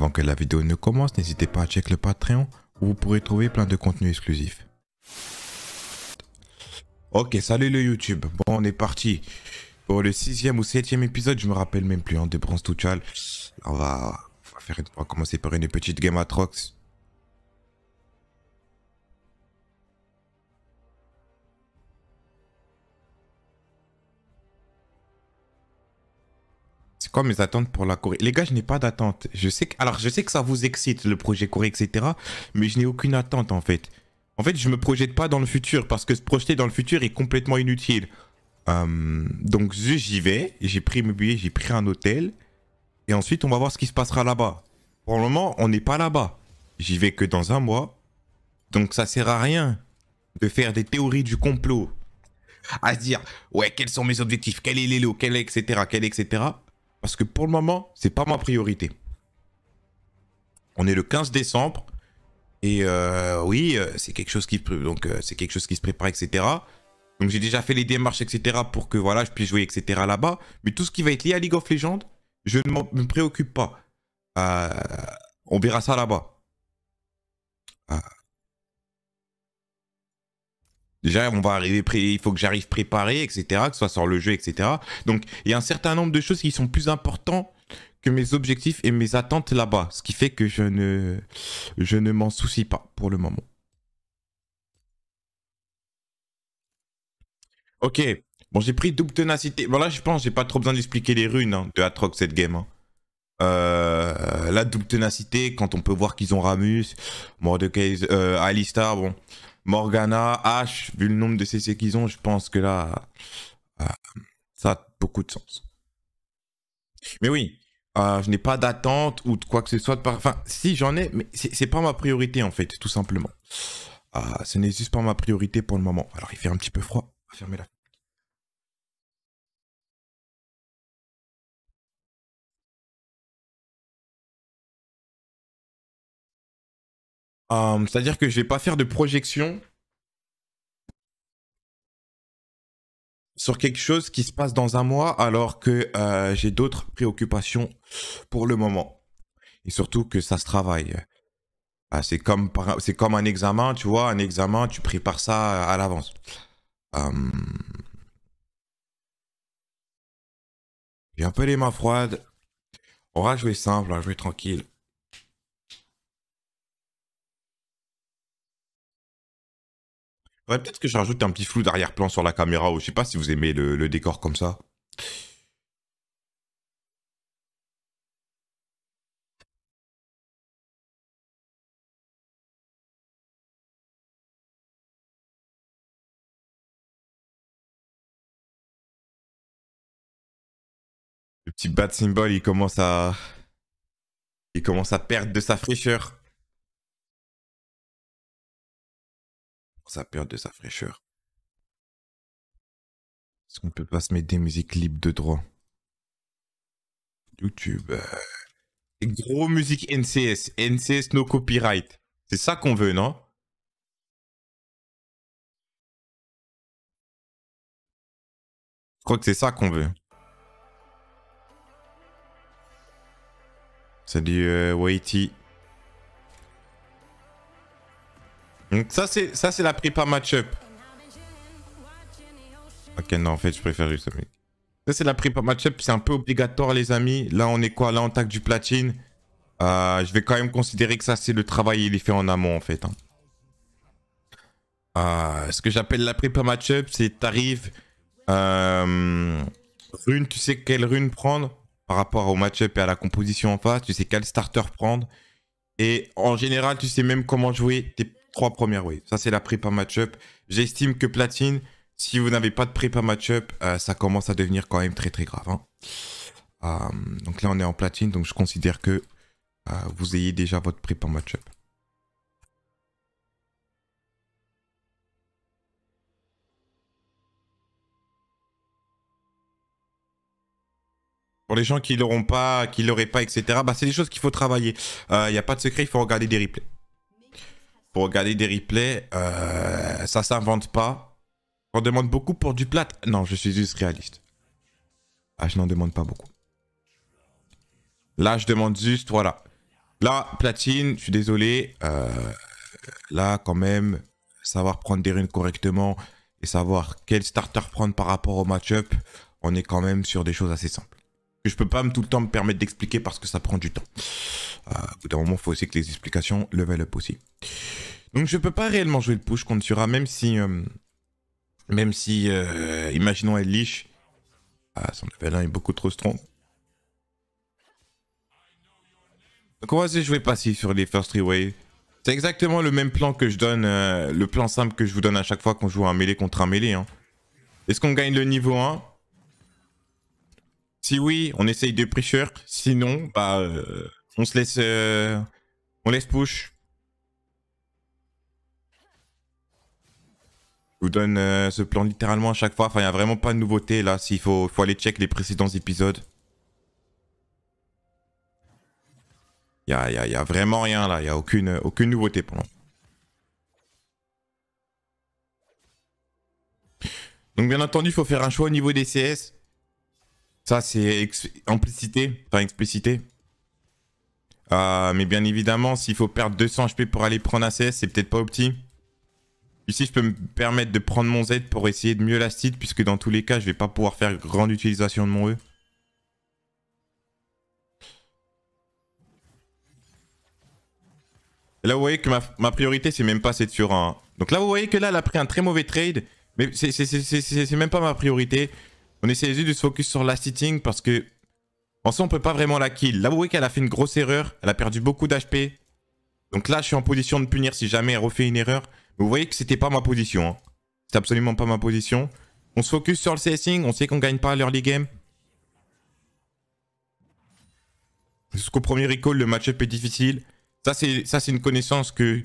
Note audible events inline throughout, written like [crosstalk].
Avant que la vidéo ne commence, n'hésitez pas à checker le Patreon où vous pourrez trouver plein de contenus exclusif Ok, salut le YouTube. Bon, on est parti pour le sixième ou septième épisode, je me rappelle même plus, en hein, de Bronze chal. On va, faire commencer par une petite game Atrox quoi mes attentes pour la Corée Les gars, je n'ai pas d'attente. Je sais que, alors, je sais que ça vous excite, le projet Corée, etc. Mais je n'ai aucune attente, en fait. En fait, je ne me projette pas dans le futur parce que se projeter dans le futur est complètement inutile. Euh, donc, j'y vais. J'ai pris mes billets, j'ai pris un hôtel. Et ensuite, on va voir ce qui se passera là-bas. Pour le moment, on n'est pas là-bas. J'y vais que dans un mois. Donc, ça sert à rien de faire des théories du complot. À se dire, ouais, quels sont mes objectifs Quel est l'élo Quel est, etc. Quel est, etc. Parce que pour le moment, c'est pas ma priorité. On est le 15 décembre. Et euh, oui, euh, c'est quelque chose qui donc euh, c'est quelque chose qui se prépare, etc. Donc j'ai déjà fait les démarches, etc. pour que voilà, je puisse jouer, etc. là-bas. Mais tout ce qui va être lié à League of Legends, je ne me préoccupe pas. on verra ça là-bas. Déjà, on va arriver, il faut que j'arrive préparé, etc., que ce soit sur le jeu, etc. Donc, il y a un certain nombre de choses qui sont plus importantes que mes objectifs et mes attentes là-bas. Ce qui fait que je ne, je ne m'en soucie pas pour le moment. Ok. Bon, j'ai pris double tenacité. Bon, là, je pense, j'ai pas trop besoin d'expliquer les runes hein, de Atrox cette game. Hein. Euh, la double tenacité, quand on peut voir qu'ils ont Ramus, Mordecai, euh, Alistar, bon, Morgana, H, vu le nombre de CC qu'ils ont, je pense que là, euh, ça a beaucoup de sens. Mais oui, euh, je n'ai pas d'attente ou de quoi que ce soit. Enfin, si j'en ai, mais c'est pas ma priorité en fait, tout simplement. Euh, ce n'est juste pas ma priorité pour le moment. Alors, il fait un petit peu froid. Fermez la Euh, c'est-à-dire que je vais pas faire de projection sur quelque chose qui se passe dans un mois alors que euh, j'ai d'autres préoccupations pour le moment. Et surtout que ça se travaille. Ah, c'est comme, comme un examen, tu vois, un examen, tu prépares ça à l'avance. Euh, j'ai un peu les mains froides. On va jouer simple, on va jouer tranquille. peut-être que je rajoute un petit flou d'arrière-plan sur la caméra, ou je sais pas si vous aimez le, décor comme ça. Le petit bad symbol, il commence à... Il commence à perdre de sa fraîcheur. sa peur de sa fraîcheur. Est-ce qu'on peut pas se mettre des musiques libres de droit YouTube. Euh, gros musique NCS. NCS no copyright. C'est ça qu'on veut, non Je crois que c'est ça qu'on veut. Salut du euh, Waiti. Donc ça c'est ça c'est la prépa match-up. Ok non en fait je préfère juste Ça c'est la prépa match-up, c'est un peu obligatoire les amis. Là on est quoi Là on tac du platine. Euh, je vais quand même considérer que ça c'est le travail il est fait en amont en fait. Hein. Euh, ce que j'appelle la prépa match-up c'est t'arrives... Euh, rune, tu sais quelle rune prendre par rapport au match-up et à la composition en face. Tu sais quel starter prendre. Et en général, tu sais même comment jouer tes Trois premières, oui. Ça, c'est la prépa match-up. J'estime que Platine, si vous n'avez pas de prépa match-up, euh, ça commence à devenir quand même très très grave. Hein. Euh, donc là, on est en platine, donc je considère que euh, vous ayez déjà votre prépa match-up. Pour les gens qui l'auront pas, qui l'auraient pas, etc. Bah, c'est des choses qu'il faut travailler. Il n'y a pas de secret, il faut regarder des replays pour regarder des replays, euh, ça s'invente pas. On demande beaucoup pour du plat. Non, je suis juste réaliste. Ah, je n'en demande pas beaucoup. Là, je demande juste, voilà. Là, platine, je suis désolé. Euh, là, quand même, savoir prendre des runes correctement et savoir quel starter prendre par rapport au match-up, on est quand même sur des choses assez simples que je peux pas tout le temps me permettre d'expliquer parce que ça prend du temps. Euh, au bout d'un moment, il faut aussi que les explications level up aussi. Donc je peux pas réellement jouer le push contre Sura, même si, euh, même si, euh, imaginons elle leash. Ah, son level 1 est beaucoup trop strong. Donc on va essayer de jouer passif sur les first three waves. C'est exactement le même plan que je donne, le plan simple que je vous donne à chaque fois qu'on joue un mêlée contre un mêlé. Hein. Est-ce qu'on gagne le niveau 1 si oui, on essaye de pressure. Sinon, bah, euh, on se laisse, euh, on laisse push. Je vous donne euh, ce plan littéralement à chaque fois. Enfin, il n'y a vraiment pas de nouveauté là. S'il faut, faut aller check les précédents épisodes. Il n'y a, vraiment rien là. Il n'y a aucune, aucune nouveauté pour Donc bien entendu, il faut faire un choix au niveau des CS. Ça, c'est implicité, enfin explicité. Ah, mais bien évidemment, s'il faut perdre 200 HP pour aller prendre un CS, c'est peut-être pas opti. Ici, je peux me permettre de prendre mon Z pour essayer de mieux la site, puisque dans tous les cas, je vais pas pouvoir faire grande utilisation de mon E. là, vous voyez que ma, priorité, c'est même pas cette sur un. Donc là, vous voyez que là, elle a pris un très mauvais trade. Mais c'est même pas ma priorité. On essaie juste de se focus sur la sitting parce que... En moment, on peut pas vraiment la kill. Là, vous voyez qu'elle a fait une grosse erreur. Elle a perdu beaucoup d'HP. Donc là, je suis en position de punir si jamais elle refait une erreur. Mais vous voyez que c'était pas ma position. Hein. n'est absolument pas ma position. On se focus sur le CSing. On sait qu'on gagne pas l'early game. Jusqu'au premier recall, le match-up est difficile. Ça, c'est une connaissance que...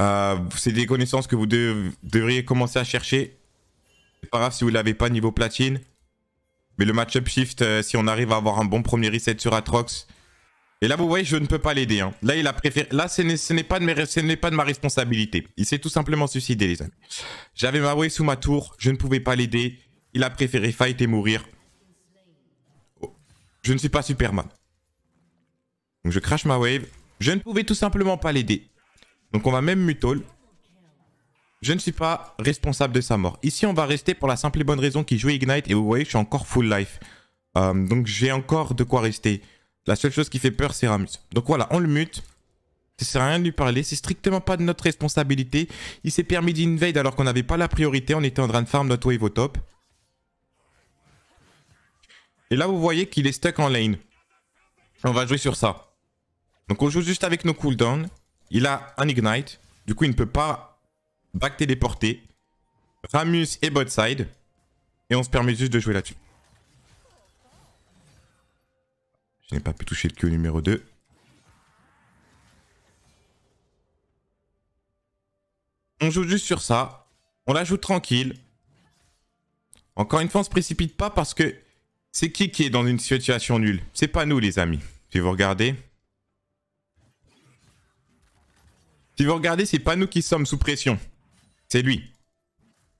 Euh, c'est des connaissances que vous devriez commencer à chercher pas grave si vous l'avez pas niveau platine. Mais le matchup shift, euh, si on arrive à avoir un bon premier reset sur Atrox. Et là, vous voyez, je ne peux pas l'aider. Hein. Là, il a préféré. Là, ce n'est pas, de pas de ma responsabilité. Il s'est tout simplement suicidé, les amis. J'avais ma wave sous ma tour. Je ne pouvais pas l'aider. Il a préféré fight et mourir. Oh, je ne suis pas Superman. Donc, je crache ma wave. Je ne pouvais tout simplement pas l'aider. Donc, on va même mutol je ne suis pas responsable de sa mort. Ici, on va rester pour la simple et bonne raison qu'il joue Ignite et vous voyez, je suis encore full life. Euh, donc, j'ai encore de quoi rester. La seule chose qui fait peur, c'est Ramus. Donc voilà, on le mute. Ça sert à rien de lui parler, c'est strictement pas de notre responsabilité. Il s'est permis d'invade alors qu'on n'avait pas la priorité, on était en train de farm notre wave au top. Et là, vous voyez qu'il est stuck en lane. On va jouer sur ça. Donc on joue juste avec nos cooldowns. Il a un ignite. Du coup, il ne peut pas back téléporté, Ramus et Botside, Et on se permet juste de jouer là-dessus. Je n'ai pas pu toucher le queue numéro 2. On joue juste sur ça. On la joue tranquille. Encore une fois, on ne se précipite pas parce que c'est qui qui est dans une situation nulle C'est pas nous, les amis. Si vous regardez. Si vous regardez, c'est pas nous qui sommes sous pression. C'est lui.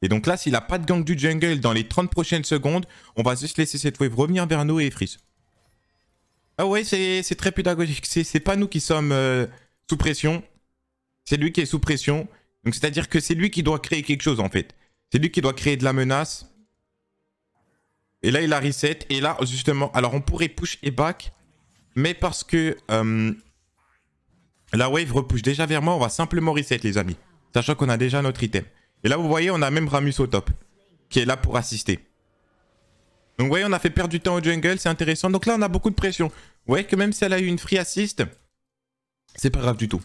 Et donc là, s'il n'a pas de gang du jungle dans les 30 prochaines secondes, on va juste laisser cette wave revenir vers nous et freeze. Ah ouais, c'est très pédagogique. C'est pas nous qui sommes euh, sous pression. C'est lui qui est sous pression. Donc c'est-à-dire que c'est lui qui doit créer quelque chose en fait. C'est lui qui doit créer de la menace. Et là, il a reset. Et là, justement, alors on pourrait push et back. Mais parce que euh, la wave repousse déjà vers moi, on va simplement reset les amis. Sachant qu'on a déjà notre item. Et là, vous voyez, on a même Ramus au top. Qui est là pour assister. Donc vous voyez, on a fait perdre du temps au jungle, c'est intéressant. Donc là, on a beaucoup de pression. Vous voyez que même si elle a eu une free assist, c'est pas grave du tout.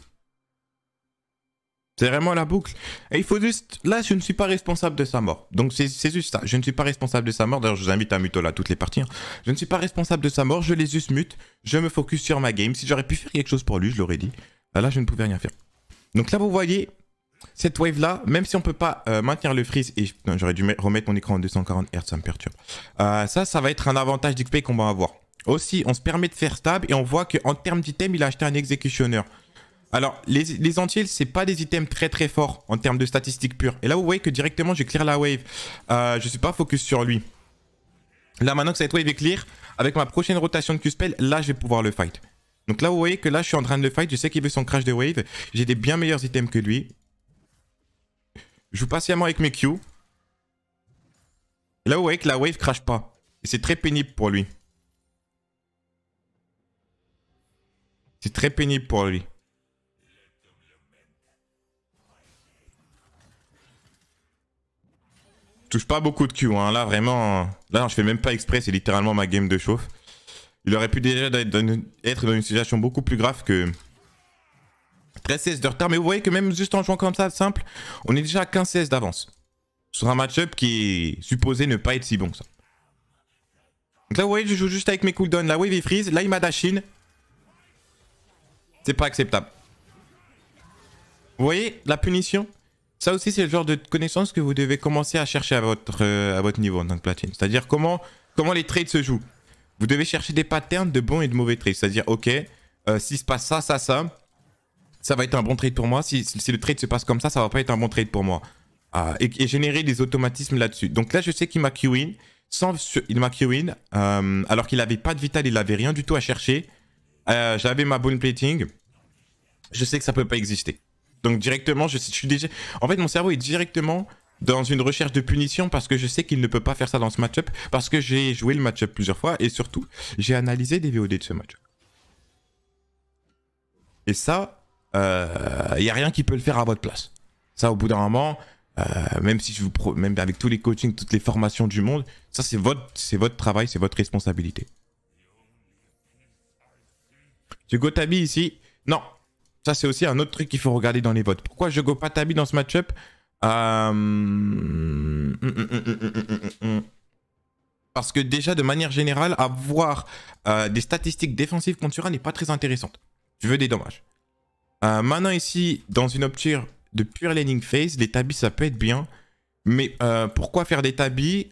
C'est vraiment la boucle. Et il faut juste... Là, je ne suis pas responsable de sa mort. Donc c'est juste ça. Je ne suis pas responsable de sa mort. D'ailleurs, je vous invite à muter là toutes les parties. Hein. Je ne suis pas responsable de sa mort. Je les juste mute. Je me focus sur ma game. Si j'aurais pu faire quelque chose pour lui, je l'aurais dit. Là, je ne pouvais rien faire. Donc là, vous voyez, cette wave là, même si on peut pas euh, maintenir le freeze, et j'aurais dû remettre mon écran en 240 Hz, ça me perturbe. Euh, ça, ça va être un avantage d'XP qu'on va avoir. Aussi, on se permet de faire stable et on voit qu'en termes d'items, il a acheté un exécutionneur. Alors, les, Antilles, ce c'est pas des items très très forts en termes de statistiques pures. Et là, vous voyez que directement, je clear la wave. Je euh, je suis pas focus sur lui. Là, maintenant que cette wave est clear, avec ma prochaine rotation de Q-Spell, là, je vais pouvoir le fight. Donc là, vous voyez que là, je suis en train de le fight. Je sais qu'il veut son crash de wave. J'ai des bien meilleurs items que lui. Je joue patiemment avec mes Q. là, vous voyez que la wave crache pas. Et c'est très pénible pour lui. C'est très pénible pour lui. touche pas beaucoup de Q. Hein. Là, vraiment. Euh, là, je fais même pas exprès. C'est littéralement ma game de chauffe. Il aurait pu déjà être dans une situation beaucoup plus grave que, 13-16 de retard. Mais vous voyez que même juste en jouant comme ça, simple, on est déjà à 15-16 d'avance. Sur un match-up qui est supposé ne pas être si bon que ça. Donc là, vous voyez, je joue juste avec mes cooldowns. La wave freeze. Là, il m'a dashin. C'est pas acceptable. Vous voyez, la punition ça aussi, c'est le genre de connaissance que vous devez commencer à chercher à votre, euh, à votre niveau en tant que platine. C'est-à-dire comment, comment les trades se jouent. Vous devez chercher des patterns de bons et de mauvais trades. C'est-à-dire, ok, euh, si s'il se passe ça, ça, ça, ça va être un bon trade pour moi. Si, le trade se passe comme ça, ça va pas être un bon trade pour moi. Ah, et, générer des automatismes là-dessus. Donc là, je sais qu'il m'a Q-in. Sans, il m'a q euh, alors qu'il n'avait pas de vital, il n'avait rien du tout à chercher. Euh, j'avais ma bone plating. Je sais que ça peut pas exister. Donc directement, je, je suis déjà... En fait, mon cerveau est directement dans une recherche de punition parce que je sais qu'il ne peut pas faire ça dans ce match-up, parce que j'ai joué le match-up plusieurs fois et surtout, j'ai analysé des VOD de ce match-up. Et ça, il euh, y n'y a rien qui peut le faire à votre place. Ça, au bout d'un moment, euh, même, si vous même avec tous les coachings, toutes les formations du monde, ça, c'est votre, votre travail, c'est votre responsabilité. go Tabi ici. Non, ça, c'est aussi un autre truc qu'il faut regarder dans les votes. Pourquoi je go pas Tabi dans ce match-up euh, Parce que déjà, de manière générale, avoir des statistiques défensives contre Uran n'est pas très intéressante. Je veux des dommages. Euh, maintenant ici, dans une opture de pure landing phase, les tabis ça peut être bien. Mais euh, pourquoi faire des tabis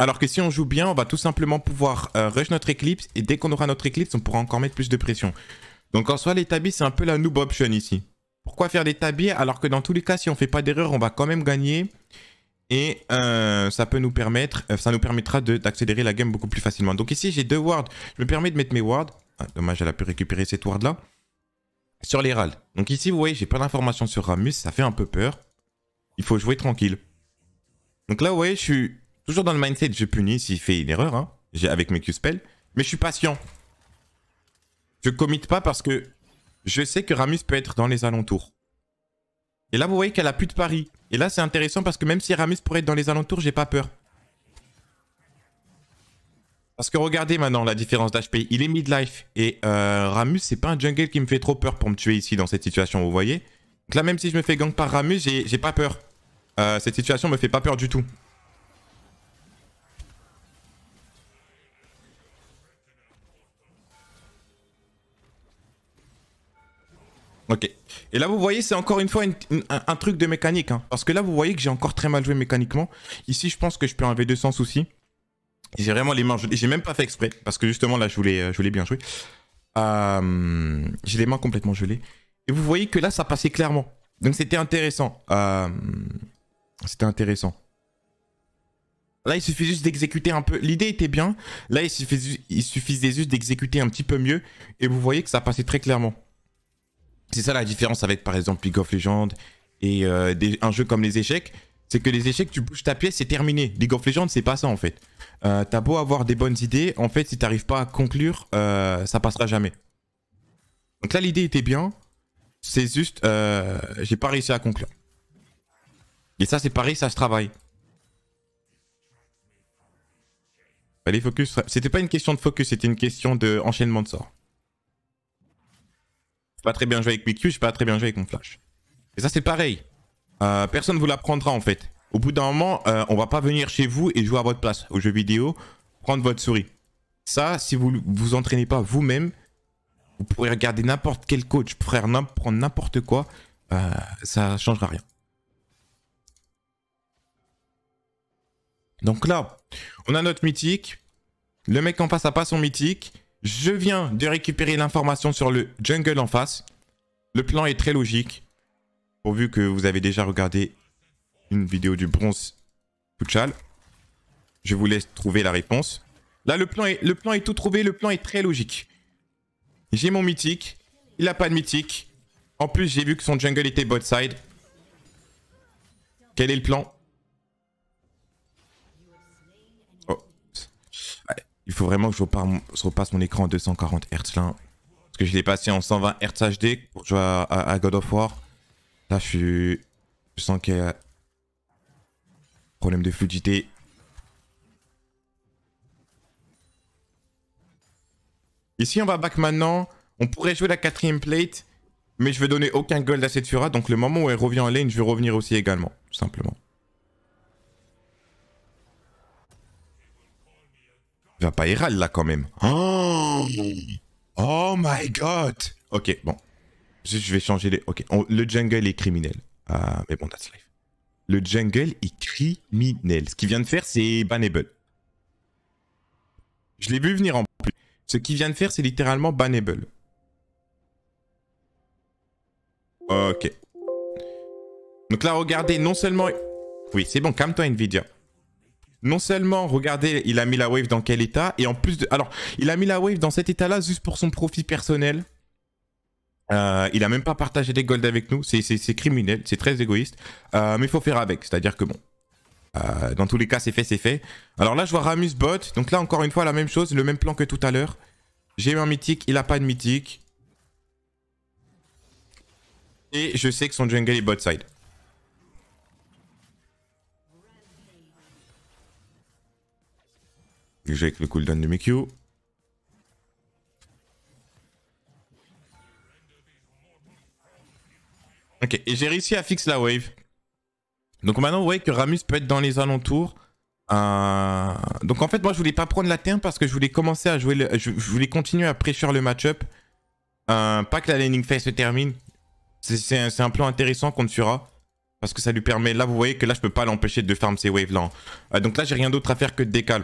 alors que si on joue bien, on va tout simplement pouvoir euh, rush notre Eclipse et dès qu'on aura notre Eclipse, on pourra encore mettre plus de pression. Donc en soi, les tabis, c'est un peu la noob option ici. Pourquoi faire des tabis alors que dans tous les cas, si on fait pas d'erreur, on va quand même gagner et ça peut nous permettre, ça nous permettra d'accélérer la game beaucoup plus facilement. Donc ici, j'ai deux wards. Je me permets de mettre mes wards. Ah, dommage, elle a pu récupérer cette ward là sur les râles. Donc ici, vous voyez, j'ai pas d'informations sur Ramus, ça fait un peu peur. Il faut jouer tranquille. Donc là, vous voyez, je suis toujours dans le mindset, je punis s'il fait une erreur, hein, avec mes Q-spells. Mais je suis patient. Je commit pas parce que je sais que Ramus peut être dans les alentours. Et là, vous voyez qu'elle a plus de paris. Et là, c'est intéressant parce que même si Ramus pourrait être dans les alentours, j'ai pas peur. Parce que regardez maintenant la différence d'HP. Il est mid-life. Et euh, Ramus, c'est pas un jungle qui me fait trop peur pour me tuer ici dans cette situation, vous voyez Donc là, même si je me fais gang par Ramus, j'ai pas peur. Euh, cette situation me fait pas peur du tout. Ok. Et là, vous voyez, c'est encore une fois un, truc de mécanique. Hein. Parce que là, vous voyez que j'ai encore très mal joué mécaniquement. Ici, je pense que je peux enlever 200 souci. J'ai vraiment les mains gelées. J'ai même pas fait exprès parce que justement là, je voulais, euh, je voulais bien jouer. Euh, j'ai les mains complètement gelées. Et vous voyez que là, ça passait clairement. Donc c'était intéressant. Euh, c'était intéressant. Là, il suffit juste d'exécuter un peu. L'idée était bien. Là, il, suffit, il suffisait juste d'exécuter un petit peu mieux. Et vous voyez que ça passait très clairement. C'est ça la différence avec, par exemple, League of Legends et un jeu comme les échecs. C'est que les échecs, tu bouges ta pièce, c'est terminé. League of Legends, c'est pas ça en fait. Euh, t'as beau avoir des bonnes idées, en fait, si t'arrives pas à conclure, euh, ça passera jamais. Donc là, l'idée était bien. C'est juste, euh, j'ai pas réussi à conclure. Et ça, c'est pareil, ça se travaille. Allez, bah, focus. C'était pas une question de focus, c'était une question de enchaînement de sorts. J'ai pas très bien joué avec mes Q, j'ai pas très bien joué avec mon flash. Et ça, c'est pareil. Euh, personne ne vous l'apprendra en fait. Au bout d'un moment, euh, on va pas venir chez vous et jouer à votre place au jeu vidéo, prendre votre souris. Ça, si vous vous entraînez pas vous-même, vous pourrez regarder n'importe quel coach, frère, prendre n'importe quoi, euh, ça changera rien. Donc là, on a notre mythique. Le mec en face a pas son mythique. Je viens de récupérer l'information sur le jungle en face. Le plan est très logique. Pourvu que vous avez déjà regardé une vidéo du bronze Tuchal, je vous laisse trouver la réponse. Là, le plan est, le plan est tout trouvé, le plan est très logique. J'ai mon mythique, il n'a pas de mythique. En plus, j'ai vu que son jungle était bot side. Quel est le plan oh. Il faut vraiment que je repasse, mon écran en 240 Hz là. Parce que je l'ai passé en 120 Hz HD pour jouer à God of War. Là, je suis. Je sens qu'il y a. Problème de fluidité. Ici, on va back maintenant. On pourrait jouer la quatrième plate. Mais je vais donner aucun gold à cette Fura. Donc, le moment où elle revient en lane, je vais revenir aussi également. Tout simplement. Il va pas Hérald là quand même. Oh! oh my god. Ok, bon je vais changer les. Ok, le jungle est criminel. Ah, mais bon, that's life. Le jungle est criminel. Ce qu'il vient de faire, c'est bannable. Je l'ai vu venir en plus. Ce qu'il vient de faire, c'est littéralement bannable. Ok. Donc là, regardez, non seulement... Oui, c'est bon, calme-toi Nvidia. Non seulement, regardez, il a mis la wave dans quel état, et en plus de... Alors, il a mis la wave dans cet état-là juste pour son profit personnel. Euh, il a même pas partagé des golds avec nous. C'est criminel, c'est très égoïste. Euh, mais il faut faire avec. C'est-à-dire que bon. Euh, dans tous les cas, c'est fait, c'est fait. Alors là, je vois Ramus bot. Donc là, encore une fois, la même chose, le même plan que tout à l'heure. J'ai un mythique, il a pas de mythique. Et je sais que son jungle est bot side. J'ai avec le cooldown de mes Ok, et j'ai réussi à fixer la wave. Donc maintenant, vous voyez que Ramus peut être dans les alentours. Euh, donc en fait, moi, je voulais pas prendre la terre parce que je voulais commencer à jouer... Je, voulais continuer à pressure le match-up. Euh, pas que la laning phase se termine. C'est un, plan intéressant qu'on Sura. Parce que ça lui permet... Là, vous voyez que là, je peux pas l'empêcher de farm ces waves-là. Euh, donc là, j'ai rien d'autre à faire que de décal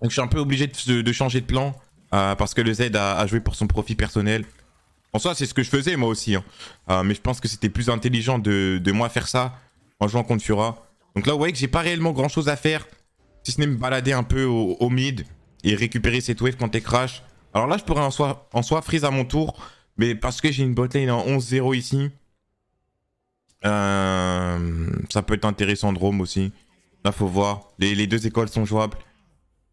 Donc je suis un peu obligé de, changer de plan. parce que le Z a joué pour son profit personnel. En soi, c'est ce que je faisais moi aussi. Hein. Euh, mais je pense que c'était plus intelligent de, moi faire ça en jouant contre Fura. Donc là, vous voyez que j'ai pas réellement grand chose à faire. Si ce n'est me balader un peu au, mid et récupérer cette wave quand elle crash. Alors là, je pourrais en soi, en soi freeze à mon tour. Mais parce que j'ai une botlane en 11-0 ici. Euh, ça peut être intéressant de roam aussi. Là, faut voir. Les, les deux écoles sont jouables.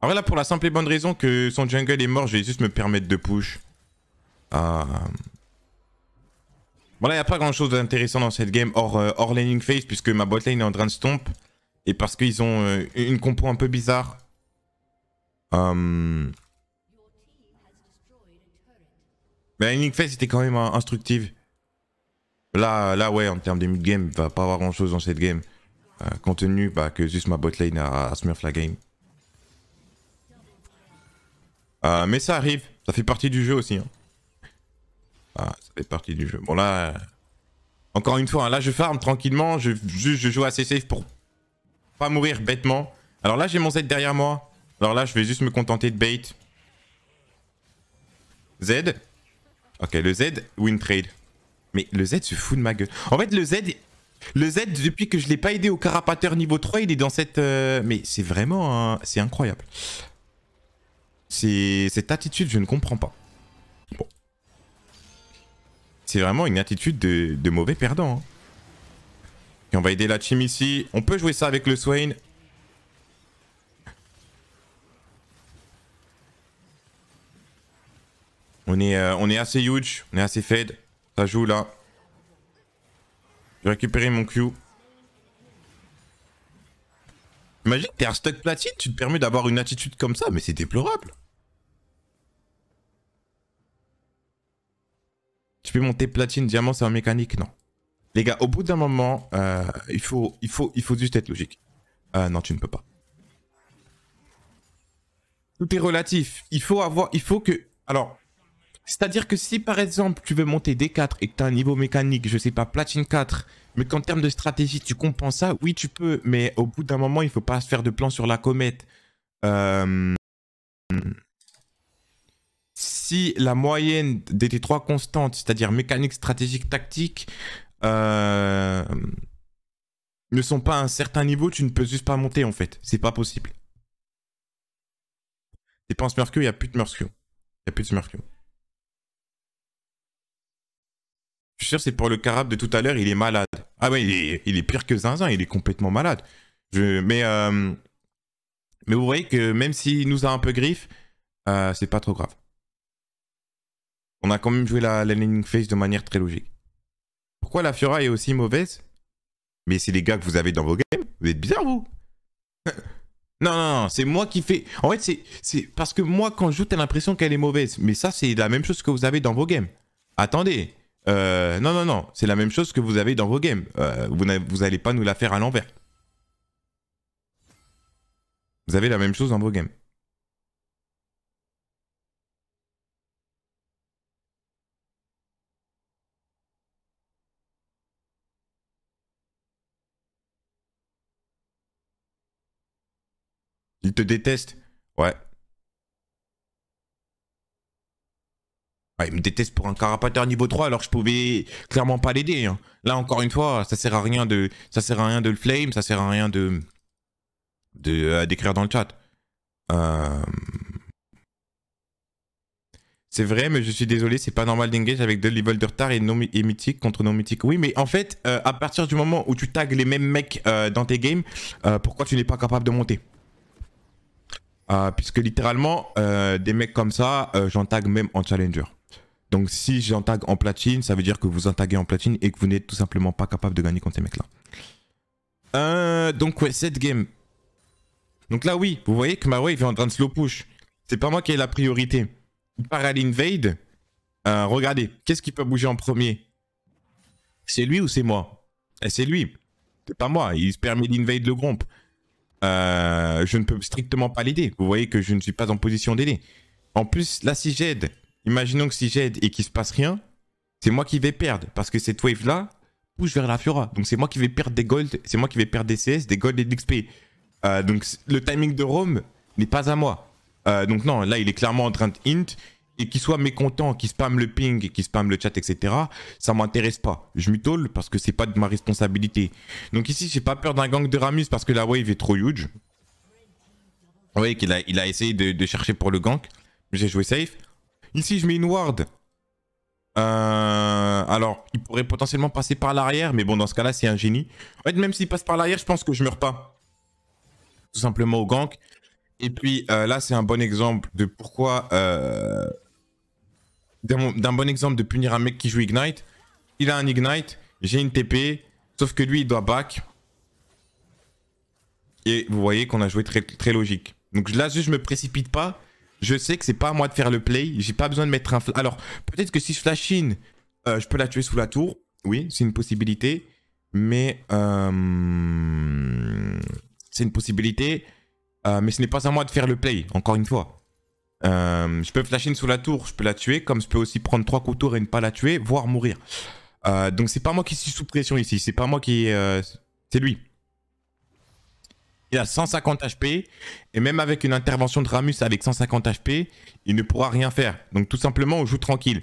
Alors là, pour la simple et bonne raison que son jungle est mort, je vais juste me permettre de push. Ah. Voilà, il n'y a pas grand chose d'intéressant dans cette game hors, euh, hors laning phase puisque ma botlane est en train de stomp. Et parce qu'ils ont euh, une compo un peu bizarre. Hum. Mais la laning phase était quand même hein, instructive. Là, là ouais, en termes de mid-game, il va pas avoir grand chose dans cette game. Euh, compte tenu bah, que juste ma botlane a, smurf la game. mais ça arrive, ça fait partie du jeu aussi. Hein. Ah, ça fait partie du jeu. Bon là, encore une fois, hein, là je farm tranquillement, je, joue assez safe pour pas mourir bêtement. Alors là j'ai mon Z derrière moi. Alors là je vais juste me contenter de bait. Z. Ok, le Z win trade. Mais le Z se fout de ma gueule. En fait le Z, le Z depuis que je l'ai pas aidé au carapateur niveau 3, il est dans cette... Euh, mais c'est vraiment... C'est incroyable. Cette attitude je ne comprends pas. C'est vraiment une attitude de, mauvais perdant. Hein. Et on va aider la team ici. On peut jouer ça avec le Swain. On est, euh, on est assez huge. On est assez fade. Ça joue là. J'ai récupéré mon Q. Imagine, t'es un stock platine, tu te permets d'avoir une attitude comme ça, mais c'est déplorable. monter platine, diamant, c'est en mécanique Non. Les gars, au bout d'un moment, euh, il, faut, il, faut, il faut juste être logique. Euh, non, tu ne peux pas. Tout est relatif. Il faut avoir... Il faut que... Alors, c'est-à-dire que si par exemple tu veux monter D4 et que tu as un niveau mécanique, je sais pas, platine 4, mais qu'en termes de stratégie tu compenses ça, oui tu peux, mais au bout d'un moment il faut pas se faire de plan sur la comète. Euh, si la moyenne des, trois constantes, c'est-à-dire mécanique, stratégique, tactique, euh, ne sont pas à un certain niveau, tu ne peux juste pas monter en fait. C'est pas possible. en Mercure, il n'y a plus de Mercure. Il n'y a plus de Mercure. Je suis sûr, c'est pour le carab de tout à l'heure, il est malade. Ah oui, il est, pire que Zinzin, il est complètement malade. Je, mais, euh, mais vous voyez que même s'il nous a un peu griffe, euh, c'est pas trop grave. On a quand même joué la, la face de manière très logique. Pourquoi la Fiora est aussi mauvaise Mais c'est les gars que vous avez dans vos games. Vous êtes bizarre, vous [laughs] Non, non, non, c'est moi qui fais. En fait, c'est parce que moi, quand je joue, t'as l'impression qu'elle est mauvaise. Mais ça, c'est la même chose que vous avez dans vos games. Attendez. Euh, non, non, non, c'est la même chose que vous avez dans vos games. Euh, vous allez pas nous la faire à l'envers. Vous avez la même chose dans vos games. te déteste. Ouais. ouais. Il me déteste pour un carapateur niveau 3 alors que je pouvais clairement pas l'aider. Hein. Là encore une fois, ça sert à rien de. Ça sert à rien de le flame, ça sert à rien de. de euh, d'écrire dans le chat. Euh, c'est vrai, mais je suis désolé, c'est pas normal d'engage avec deux levels de retard et, non, mythique contre non mythique. Oui, mais en fait, euh, à partir du moment où tu tags les mêmes mecs dans tes games, pourquoi tu n'es pas capable de monter euh, puisque littéralement, euh, des mecs comme ça, euh, j'en même en challenger. Donc si j'en tag en platine, ça veut dire que vous en taguez en platine et que vous n'êtes tout simplement pas capable de gagner contre ces mecs-là. donc ouais, cette game. Donc là oui, vous voyez que wave est en train de slow push. C'est pas moi qui ai la priorité. Il part à l'invade. regardez, qu'est-ce qui peut bouger en premier C'est lui ou c'est moi eh, C'est lui. C'est pas moi, il se permet d'invade le groupe. Euh, je ne peux strictement pas l'aider. Vous voyez que je ne suis pas en position d'aider. En plus, là, si j'aide, imaginons que si j'aide et qu'il se passe rien, c'est moi qui vais perdre. Parce que cette wave-là pousse vers la Fiora. Donc c'est moi qui vais perdre des gold c'est moi qui vais perdre des CS, des gold et de l'XP. Euh, donc le timing de Rome n'est pas à moi. Euh, donc non, là, il est clairement en train de int' et qu'il soit mécontent, qu'il spamme le ping, qu'il spamme le chat, etc., ça m'intéresse pas. Je tôle parce que c'est pas de ma responsabilité. Donc ici, j'ai pas peur d'un gang de Ramus parce que la wave est trop huge. Vous voyez qu'il a, il a essayé de, chercher pour le gank. J'ai joué safe. Ici, je mets une ward. Euh, alors, il pourrait potentiellement passer par l'arrière, mais bon, dans ce cas-là, c'est un génie. En fait, même s'il passe par l'arrière, je pense que je meurs pas. Tout simplement au gank. Et puis euh, là, c'est un bon exemple de pourquoi euh, d'un bon exemple de punir un mec qui joue Ignite. Il a un Ignite, j'ai une TP, sauf que lui il doit back. Et vous voyez qu'on a joué très, très logique. Donc là, juste, je me précipite pas. Je sais que c'est pas à moi de faire le play. J'ai pas besoin de mettre un. Alors, peut-être que si je flash in, euh, je peux la tuer sous la tour. Oui, c'est une possibilité. Mais. Euh, c'est une possibilité. Euh, mais ce n'est pas à moi de faire le play, encore une fois. Euh, je peux flasher une sous la tour, je peux la tuer, comme je peux aussi prendre trois coups tour et ne pas la tuer, voire mourir. Euh, donc c'est pas moi qui suis sous pression ici, c'est pas moi qui... Euh, c'est lui. Il a 150 HP, et même avec une intervention de Ramus avec 150 HP, il ne pourra rien faire. Donc tout simplement, on joue tranquille.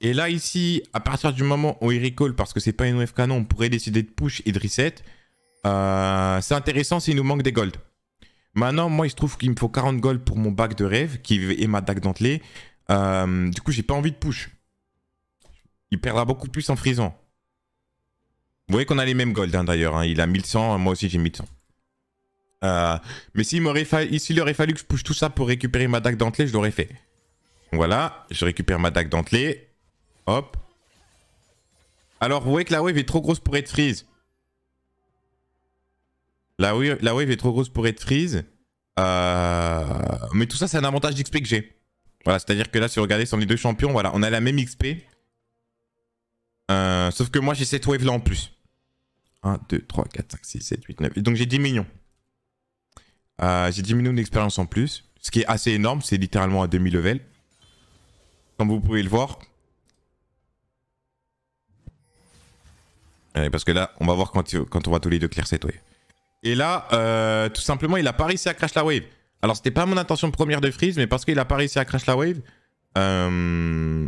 Et là ici, à partir du moment où il recall, parce que c'est pas une wave canon, on pourrait décider de push et de reset. c'est intéressant s'il nous manque des golds. Maintenant, moi, il se trouve qu'il me faut 40 gold pour mon bac de rêve qui est ma dague dentelée. Euh, du coup, j'ai pas envie de push. Il perdra beaucoup plus en frisant. Vous voyez qu'on a les mêmes golds, hein, d'ailleurs. Hein. Il a 1100, moi aussi j'ai 1100. Euh, mais s'il aurait, fallu que je push tout ça pour récupérer ma dague dentelée, je l'aurais fait. Voilà, je récupère ma dague dentelée. Hop. Alors, vous voyez que la wave est trop grosse pour être freeze. La wave, est trop grosse pour être freeze. Euh, mais tout ça, c'est un avantage d'XP que j'ai. Voilà, c'est-à-dire que là, si vous regardez sur les deux champions, voilà, on a la même XP. Euh, sauf que moi, j'ai cette wave-là en plus. 1, 2, 3, 4, 5, 6, 7, 8, 9. Donc j'ai 10 millions. Euh, j'ai 10 millions d'expérience en plus. Ce qui est assez énorme, c'est littéralement à demi level. Comme vous pouvez le voir. Allez, parce que là, on va voir quand, quand on va tous les deux clear cette wave. Et là, euh, tout simplement, il n'a pas réussi à crash la wave. Alors, c'était pas mon intention première de freeze, mais parce qu'il n'a pas réussi à crash la wave, euh,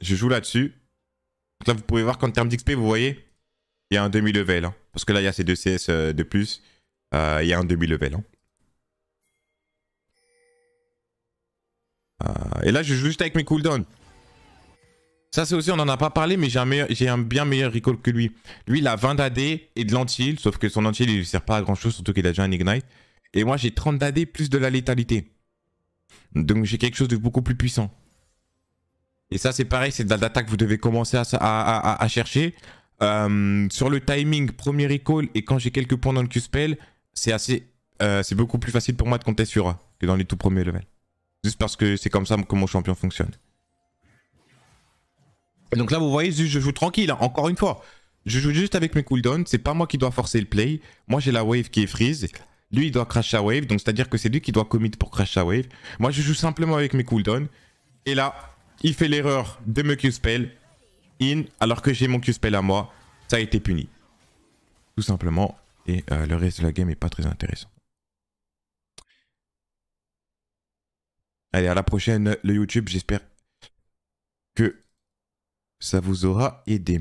je joue là-dessus. là, vous pouvez voir qu'en termes d'XP, vous voyez, il y a un demi-level. Hein. parce que là, il y a ces deux CS euh, de plus. Il y a un demi-level. Hein. et là, je joue juste avec mes cooldowns. Ça, c'est aussi, on n'en a pas parlé, mais j'ai un, bien meilleur recall que lui. Lui, il a 20 d'AD et de l'anti sauf que son anti il ne sert pas à grand-chose, surtout qu'il a déjà un Ignite. Et moi, j'ai 30 d'AD plus de la létalité. Donc, j'ai quelque chose de beaucoup plus puissant. Et ça, c'est pareil, c'est de l'attaque que vous devez commencer à, chercher. Euh, sur le timing, premier recall, et quand j'ai quelques points dans le Q-Spell, c'est assez... Euh, c'est beaucoup plus facile pour moi de compter sur A que dans les tout premiers levels. Juste parce que c'est comme ça que mon champion fonctionne. Donc là, vous voyez, je joue tranquille, hein. encore une fois. Je joue juste avec mes cooldowns, c'est pas moi qui dois forcer le play. Moi, j'ai la wave qui est freeze. Lui, il doit crash la wave, donc c'est-à-dire que c'est lui qui doit commit pour crash la wave. Moi, je joue simplement avec mes cooldowns. Et là, il fait l'erreur de me Q-spell in, alors que j'ai mon Q-spell à moi. Ça a été puni. Tout simplement. Et euh, le reste de la game est pas très intéressant. Allez, à la prochaine, le YouTube, j'espère que ça vous aura aidé.